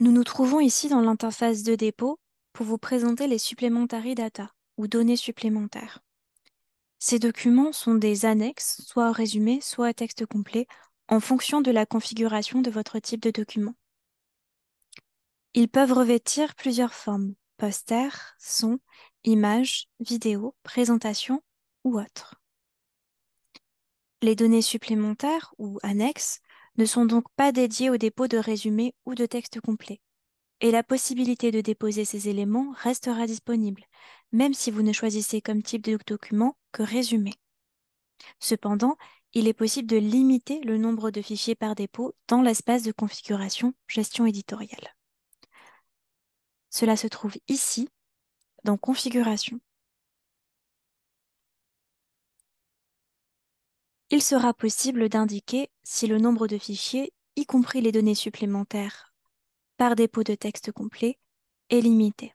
Nous nous trouvons ici dans l'interface de dépôt pour vous présenter les supplémentaires data ou données supplémentaires. Ces documents sont des annexes, soit résumés, soit à texte complet, en fonction de la configuration de votre type de document. Ils peuvent revêtir plusieurs formes, posters, sons, images, vidéos, présentations ou autres. Les données supplémentaires ou annexes ne sont donc pas dédiés au dépôt de résumés ou de textes complets. Et la possibilité de déposer ces éléments restera disponible, même si vous ne choisissez comme type de document que résumé. Cependant, il est possible de limiter le nombre de fichiers par dépôt dans l'espace de configuration gestion éditoriale. Cela se trouve ici, dans Configuration. il sera possible d'indiquer si le nombre de fichiers, y compris les données supplémentaires, par dépôt de texte complet, est limité.